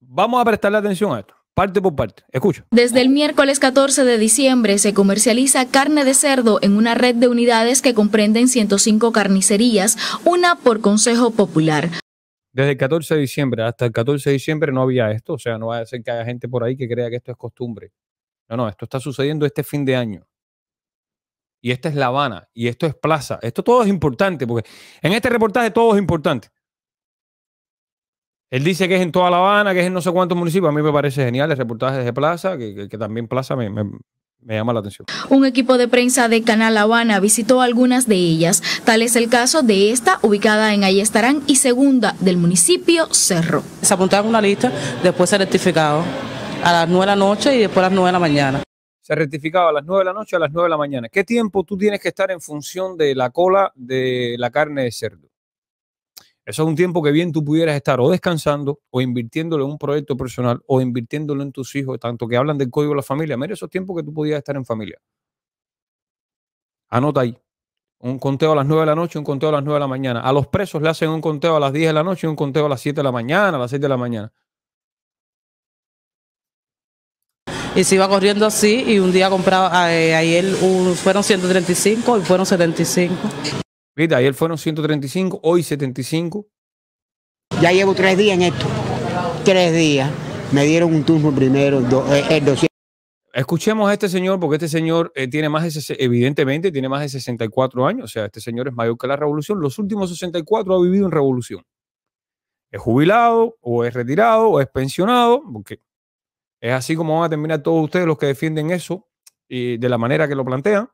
Vamos a prestarle atención a esto, parte por parte. Escucha. Desde el miércoles 14 de diciembre se comercializa carne de cerdo en una red de unidades que comprenden 105 carnicerías, una por Consejo Popular. Desde el 14 de diciembre hasta el 14 de diciembre no había esto, o sea, no va a ser que haya gente por ahí que crea que esto es costumbre. No, no, esto está sucediendo este fin de año. Y esta es La Habana, y esto es Plaza. Esto todo es importante, porque en este reportaje todo es importante. Él dice que es en toda La Habana, que es en no sé cuántos municipios. A mí me parece genial el reportaje de Plaza, que, también Plaza me, llama la atención. Un equipo de prensa de Canal La Habana visitó algunas de ellas. Tal es el caso de esta, ubicada en Ayestarán, y segunda del municipio Cerro. Se apuntaron una lista, después se rectificaba a las 9 de la noche y después a las nueve de la mañana. Se rectificaba a las nueve de la noche a las 9 de la mañana. ¿Qué tiempo tú tienes que estar en función de la cola de la carne de cerdo? Eso es un tiempo que bien tú pudieras estar o descansando o invirtiéndolo en un proyecto personal o invirtiéndolo en tus hijos, tanto que hablan del código de la familia. Mira esos tiempos que tú pudieras estar en familia. Anota ahí. Un conteo a las 9 de la noche, un conteo a las 9 de la mañana. A los presos le hacen un conteo a las 10 de la noche, un conteo a las 7 de la mañana, a las 6 de la mañana. y se iba corriendo así y un día compraba, eh, ayer fueron 135 y fueron 75 ayer fueron 135, hoy 75. Ya llevo tres días en esto. Tres días. Me dieron un turno primero, eh, eh, Escuchemos a este señor, porque este señor eh, tiene más de, evidentemente, tiene más de 64 años. O sea, este señor es mayor que la revolución. Los últimos 64 ha vivido en revolución. Es jubilado, o es retirado, o es pensionado, porque es así como van a terminar todos ustedes los que defienden eso y de la manera que lo plantean.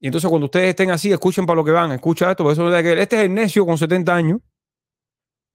Y entonces cuando ustedes estén así, escuchen para lo que van, escucha esto, por eso este es el necio con 70 años.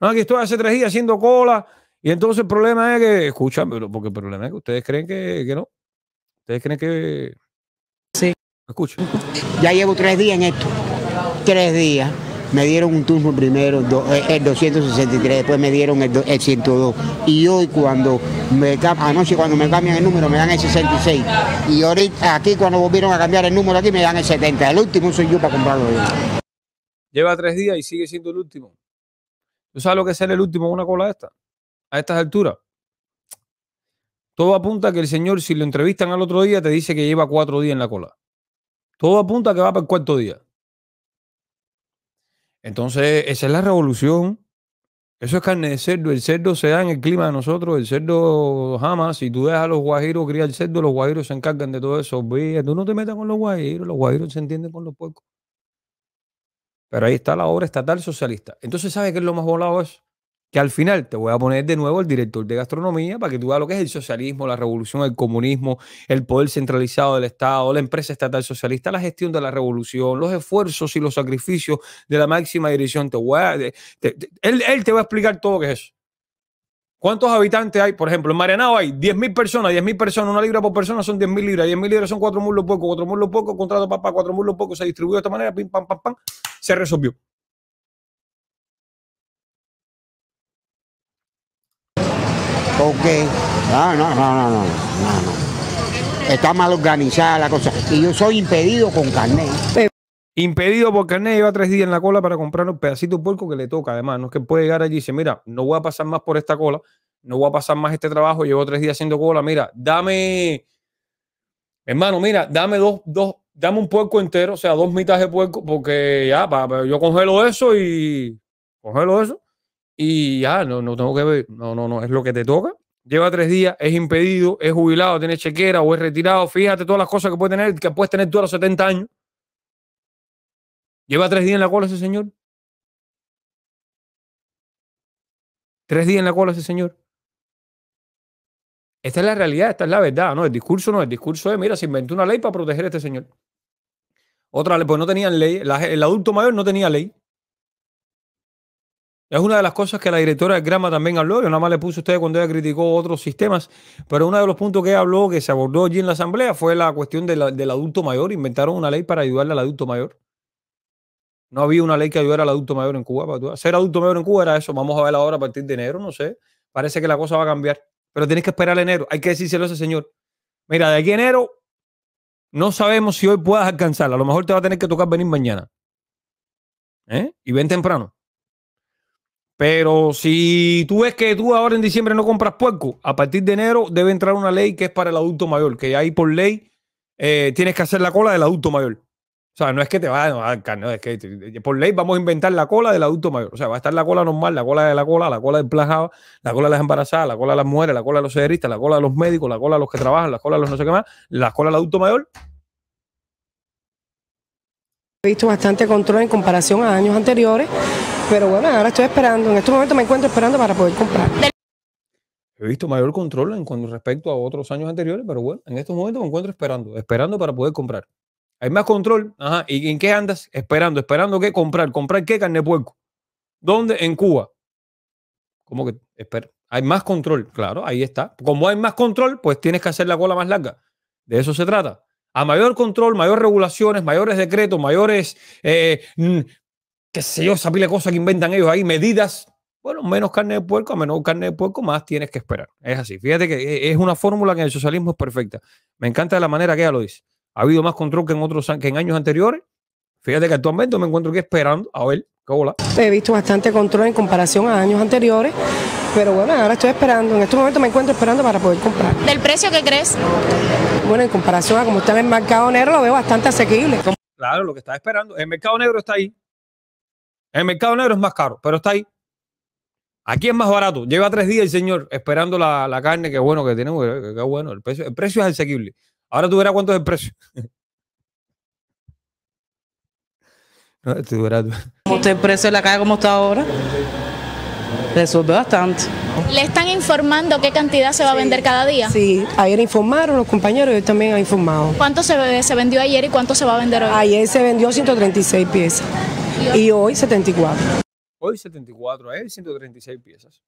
aquí estoy hace tres días haciendo cola. Y entonces el problema es que, escucha, porque el problema es que ustedes creen que, no. Ustedes creen que... Sí. Escucha. Ya llevo tres días en esto. Tres días me dieron un turno primero, eh, el 263, después me dieron el, 102. Y hoy cuando me cuando me cambian el número me dan el 66. Y ahorita aquí cuando volvieron a cambiar el número aquí me dan el 70. El último soy yo para comprarlo. Lleva tres días y sigue siendo el último. ¿Tú sabes lo que es el último en una cola esta? A estas alturas. Todo apunta que el señor, si lo entrevistan al otro día, te dice que lleva cuatro días en la cola. Todo apunta a que va para el cuarto día. Entonces, esa es la revolución. Eso es carne de cerdo. El cerdo se da en el clima de nosotros. El cerdo jamás. Si tú dejas a los guajiros criar el cerdo, los guajiros se encargan de todo eso. tú no te metas con los guajiros. Los guajiros se entienden con los puercos. Pero ahí está la obra estatal socialista. Entonces, ¿sabe qué es lo más volado eso? que al final te voy a poner de nuevo el director de gastronomía para que tú veas lo que es el socialismo, la revolución, el comunismo, el poder centralizado del Estado, la empresa estatal socialista, la gestión de la revolución, los esfuerzos y los sacrificios de la máxima dirección. Te él, te va a explicar todo lo que es eso. ¿Cuántos habitantes hay? Por ejemplo, en Marianao hay 10.000 personas, 10.000 personas, una libra por persona son 10.000 libras, 10.000 libras son 4 mulos poco, 4 mulos poco, contrato papá, 4 mulos poco, se distribuyó de esta manera, pim, pam, pam, pam, se resolvió. Ok, no, no, no, no, no, no, Está mal organizada la cosa. Y yo soy impedido con carnet. Impedido por carnet, lleva tres días en la cola para comprar un pedacito de puerco que le toca. Además, no es que puede llegar allí y dice, mira, no voy a pasar más por esta cola, no voy a pasar más este trabajo, llevo tres días haciendo cola, mira, dame, hermano, mira, dame dos, dos, dame un puerco entero, o sea, dos mitas de puerco, porque ya, yo congelo eso y congelo eso y ya, no, no tengo que ver, no, no, no, es lo que te toca. Lleva tres días, es impedido, es jubilado, tiene chequera o es retirado. Fíjate todas las cosas que puede tener, que puedes tener tú a los 70 años. Lleva tres días en la cola ese señor. Tres días en la cola ese señor. Esta es la realidad, esta es la verdad, ¿no? El discurso no, el discurso es, mira, se inventó una ley para proteger a este señor. Otra, ley, pues no tenían ley, el adulto mayor no tenía ley. Es una de las cosas que la directora del Grama también habló, yo nada más le puse a ustedes cuando ella criticó otros sistemas, pero uno de los puntos que ella habló, que se abordó allí en la asamblea, fue la cuestión del adulto mayor. Inventaron una ley para ayudarle al adulto mayor. No había una ley que ayudara al adulto mayor en Cuba. Ser adulto mayor en Cuba era eso. Vamos a ver ahora a partir de enero, no sé. Parece que la cosa va a cambiar. Pero tienes que esperar enero. Hay que decírselo a ese señor. Mira, de aquí a enero no sabemos si hoy puedas alcanzarla. A lo mejor te va a tener que tocar venir mañana. ¿Eh? Y ven temprano. Pero si tú ves que tú ahora en diciembre no compras puerco, a partir de enero debe entrar una ley que es para el adulto mayor, que ahí por ley tienes que hacer la cola del adulto mayor. O sea, no es que te vayan a no, es que por ley vamos a inventar la cola del adulto mayor. O sea, va a estar la cola normal, la cola de la cola, la cola del plajado, la cola de las embarazadas, la cola de las mujeres, la cola de los cederistas, la cola de los médicos, la cola de los que trabajan, la cola de los no sé qué más, la cola del adulto mayor He visto bastante control en comparación a años anteriores pero bueno, ahora estoy esperando, en estos momentos me encuentro esperando para poder comprar. He visto mayor control en con respecto a otros años anteriores, pero bueno, en estos momentos me encuentro esperando, esperando para poder comprar. Hay más control. Ajá. ¿Y en qué andas? Esperando, esperando qué comprar. ¿Comprar qué carne de puerco? ¿Dónde? En Cuba. ¿Cómo que? Espera. Hay más control. Claro, ahí está. Como hay más control, pues tienes que hacer la cola más larga. De eso se trata. A mayor control, mayor regulaciones, mayores decretos, mayores eh, mm, que sé yo, esa pila de cosas que inventan ellos ahí, medidas. Bueno, menos carne de puerco, a menos carne de puerco, más tienes que esperar. Es así. Fíjate que eh, es una fórmula que en el socialismo es perfecta. Me encanta la manera que ella lo dice. Ha habido más control que en otros que en años anteriores. Fíjate que actualmente me encuentro aquí esperando a ver cómo la? He visto bastante control en comparación a años anteriores, pero bueno, ahora estoy esperando. En este momento me encuentro esperando para poder comprar. ¿Del precio que crees? Bueno, en comparación a como está en el mercado negro, lo veo bastante asequible. Claro, lo que está esperando. El mercado negro está ahí el mercado negro es más caro, pero está ahí. Aquí es más barato. Lleva tres días el señor esperando la, carne. que bueno que tiene. Qué eh, bueno. El precio, es asequible. Ahora tú verás cuánto es el precio. no, ¿Cómo está el precio de la calle como está ahora? Resuelve bastante. ¿Le están informando qué cantidad se va a vender cada día? Sí, ayer informaron los compañeros yo también he informado. ¿Cuánto se, eh, se vendió ayer y cuánto se va a vender hoy? Ayer se vendió 136 piezas. Y hoy 74. Hoy 74, él 136 piezas.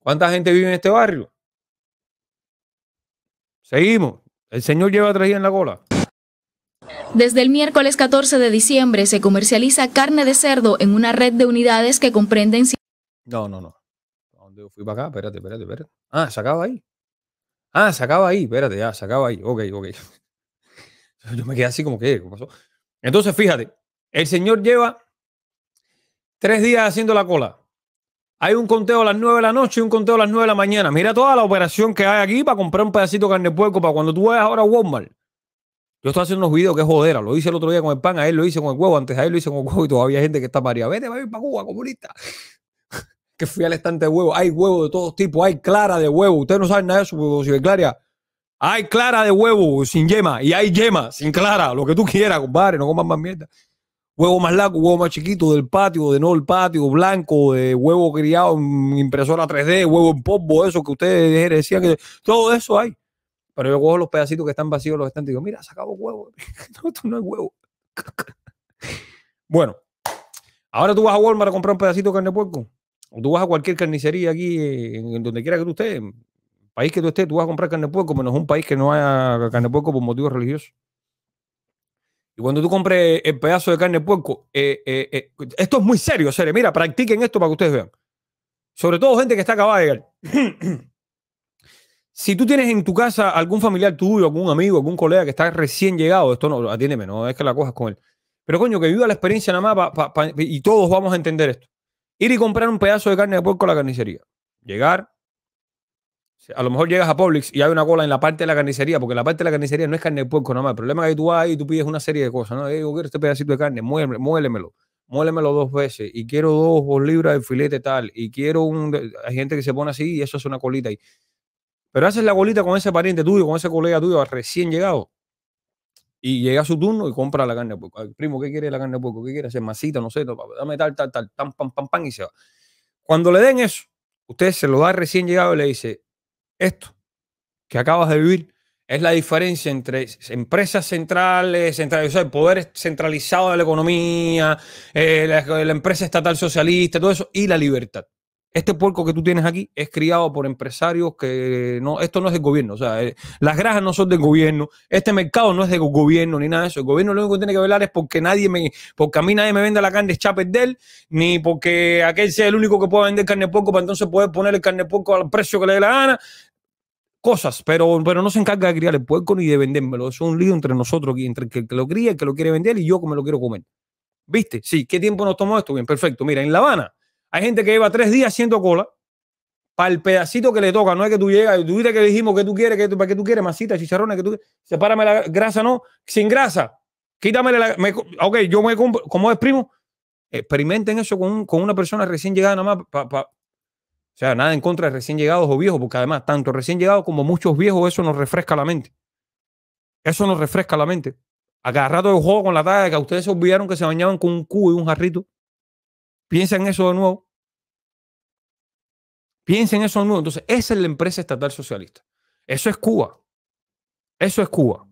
¿Cuánta gente vive en este barrio? Seguimos. El señor lleva traída en la cola. Desde el miércoles 14 de diciembre se comercializa carne de cerdo en una red de unidades que comprenden... No, no, no. dónde fui para acá? Espérate, espérate, espérate. Ah, se ahí. Ah, sacaba ahí. Espérate, ya, se ahí. Ok, ok. Yo me quedé así como que, pasó? Entonces, fíjate, el señor lleva tres días haciendo la cola. Hay un conteo a las nueve de la noche y un conteo a las nueve de la mañana. Mira toda la operación que hay aquí para comprar un pedacito de carne de puerco para cuando tú vayas ahora a Walmart. Yo estoy haciendo unos videos que es jodera. Lo hice el otro día con el pan, a él lo hice con el huevo, antes a lo hice con el huevo y todavía hay gente que está parida. Vete, ir para Cuba, comunista. que fui al estante de huevo. Hay huevo de todos tipos. Hay clara de huevo. Ustedes no saben nada de eso, Clara. Hay clara de huevo sin yema y hay yema sin clara. Lo que tú quieras, compadre. No comas más mierda huevo más largo, huevo más chiquito, del patio, de no el patio, blanco, de huevo criado en impresora 3D, huevo en polvo, eso que ustedes decían, que todo eso hay. Pero yo cojo los pedacitos que están vacíos, los están, digo, mira, sacamos huevo. no, esto no es huevo. bueno, ahora tú vas a Walmart a comprar un pedacito de carne de puerco. O tú vas a cualquier carnicería aquí, en donde quiera que tú estés, país que tú estés, tú vas a comprar carne de puerco, menos un país que no haya carne de puerco por motivos religiosos. Y cuando tú compres el eh, pedazo de carne de puerco, eh, eh, esto es muy serio, serio. Mira, practiquen esto para que ustedes vean. Sobre todo gente que está acabada de llegar. si tú tienes en tu casa algún familiar tuyo, algún amigo, algún colega que está recién llegado, esto no, atiéndeme, no es que la cojas con él. Pero coño, que viva la experiencia nada más y todos vamos a entender esto. Ir y comprar un pedazo de carne de puerco a la carnicería. Llegar, a lo mejor llegas a Publix y hay una cola en la parte de la carnicería, porque la parte de la carnicería no es carne de puerco nada El problema es que tú vas ahí y tú pides una serie de cosas, ¿no? Digo, quiero este pedacito de carne, muélemelo, muélemelo, dos veces, y quiero dos libras de filete tal, y quiero un... Hay gente que se pone así y eso es una colita ahí. Pero haces la colita con ese pariente tuyo, con ese colega tuyo recién llegado, y llega su turno y compra la carne de puerco. primo, ¿qué quiere la carne de puerco? ¿Qué quiere hacer? Masita, no sé, dame tal, tal, tal, pam, pam, pam, pam, y se va. Cuando le den eso, usted se lo da recién llegado y le dice, esto que acabas de vivir es la diferencia entre empresas centrales, centralizadas, el poder centralizado de la economía, eh, la, empresa estatal socialista, todo eso, y la libertad. Este puerco que tú tienes aquí es criado por empresarios que no, esto no es del gobierno, o sea, eh, las granjas no son del gobierno, este mercado no es del gobierno ni nada de eso. El gobierno lo único que tiene que velar es porque nadie me, porque a mí nadie me venda la carne chapes de él, ni porque aquel sea el único que pueda vender carne de puerco para entonces poder poner el carne de puerco al precio que le dé la gana cosas, pero, pero no se encarga de criar el puerco ni de vendérmelo. es un lío entre nosotros, entre el que lo cría, el que lo quiere vender y yo como lo quiero comer. ¿Viste? Sí, ¿qué tiempo nos tomó esto? Bien, perfecto. Mira, en La Habana hay gente que lleva tres días haciendo cola para el pedacito que le toca. No es que tú llegas, tú dices que le dijimos que tú quieres, que tú, para qué tú quieres, masita, chicharrones, que tú Sepárame la grasa, no, sin grasa. Quítame la. ok, yo me compro, como es primo, experimenten eso con, una persona recién llegada nada más o sea, nada en contra de recién llegados o viejos, porque además, tanto recién llegados como muchos viejos, eso nos refresca la mente. Eso nos refresca la mente. A cada rato juego con la de que ustedes se olvidaron que se bañaban con un cubo y un jarrito. Piensen eso de nuevo. Piensen eso de nuevo. Entonces, esa es la empresa estatal socialista. Eso es Cuba. Eso es Cuba.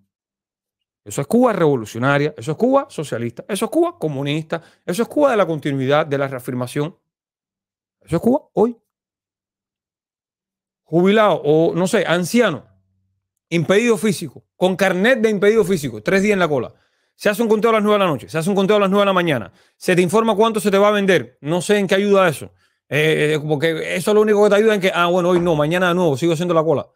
Eso es Cuba revolucionaria, eso es Cuba socialista, eso es Cuba comunista, eso es Cuba de la continuidad, de la reafirmación. Eso es Cuba hoy jubilado o no sé, anciano, impedido físico, con carnet de impedido físico, tres días en la cola. Se hace un conteo a las nueve de la noche, se hace un conteo a las nueve de la mañana, se te informa cuánto se te va a vender, no sé en qué ayuda eso, eh, eh, porque eso es lo único que te ayuda en que, ah, bueno, hoy no, mañana de nuevo, sigo haciendo la cola,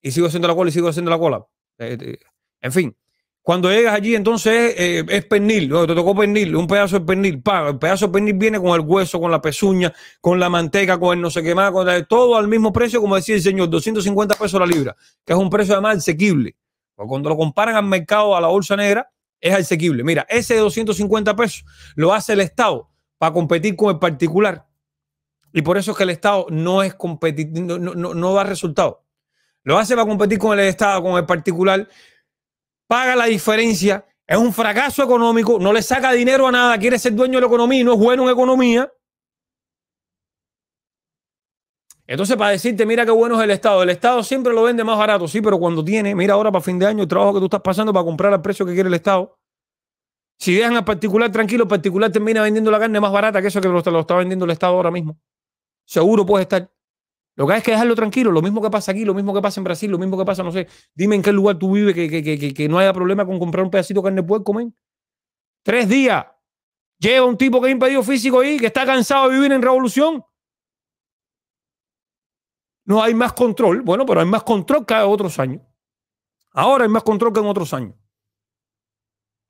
y sigo haciendo la cola, y sigo haciendo la cola. Eh, en fin, cuando llegas allí, entonces eh, es pernil, te tocó pernil, un pedazo de pernil, El pedazo de pernil viene con el hueso, con la pezuña, con la manteca, con el no sé qué más, con todo al mismo precio, como decía el señor, 250 pesos la libra, que es un precio además asequible. Pues cuando lo comparan al mercado, a la bolsa negra, es asequible. Mira, ese 250 pesos lo hace el Estado para competir con el particular. Y por eso es que el Estado no es competitivo, no, no da resultado. Lo hace para competir con el Estado, con el particular, paga la diferencia, es un fracaso económico, no le saca dinero a nada, quiere ser dueño de la economía y no es bueno en economía. Entonces, para decirte, mira qué bueno es el Estado. El Estado siempre lo vende más barato, sí, pero cuando tiene, mira ahora para fin de año el trabajo que tú estás pasando para comprar al precio que quiere el Estado. Si dejan al particular tranquilo, el particular termina vendiendo la carne más barata que eso que lo, está vendiendo el Estado ahora mismo. Seguro puede estar. Lo que hay es que dejarlo tranquilo, lo mismo que pasa aquí, lo mismo que pasa en Brasil, lo mismo que pasa, no sé, dime en qué lugar tú vives que, no haya problema con comprar un pedacito de carne de puerco, comer. Tres días. Lleva un tipo que ha impedido físico ahí, que está cansado de vivir en revolución. No hay más control. Bueno, pero hay más control cada otros años. Ahora hay más control que en otros años.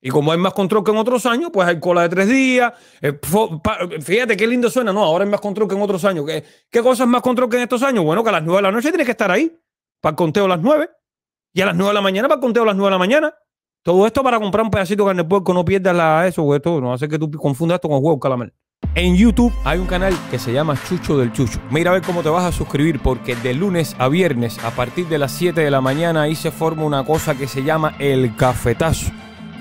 Y como hay más control que en otros años, pues hay cola de tres días. Eh, fíjate qué lindo suena, ¿no? Ahora hay más control que en otros años. ¿Qué, ¿Qué cosa es más control que en estos años? Bueno, que a las nueve de la noche tienes que estar ahí para el conteo a las nueve. Y a las nueve de la mañana para el conteo a las nueve de la mañana. Todo esto para comprar un pedacito de carne de puerco, no pierdas la, eso, güey. no hace que tú confundas esto con huevo calamar. En YouTube hay un canal que se llama Chucho del Chucho. Mira a ver cómo te vas a suscribir porque de lunes a viernes a partir de las 7 de la mañana ahí se forma una cosa que se llama el cafetazo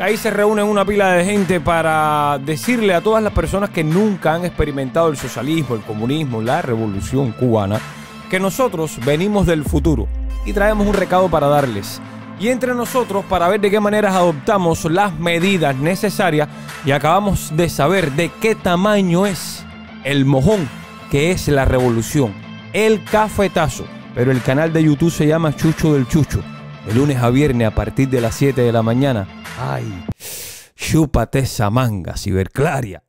Ahí se reúnen una pila de gente para decirle a todas las personas que nunca han experimentado el socialismo, el comunismo, la revolución cubana, que nosotros venimos del futuro y traemos un recado para darles. Y entre nosotros para ver de qué maneras adoptamos las medidas necesarias y acabamos de saber de qué tamaño es el mojón que es la revolución, el cafetazo. Pero el canal de YouTube se llama Chucho del Chucho. El lunes a viernes a partir de las 7 de la mañana. ¡Ay! Chúpate esa manga, ciberclaria.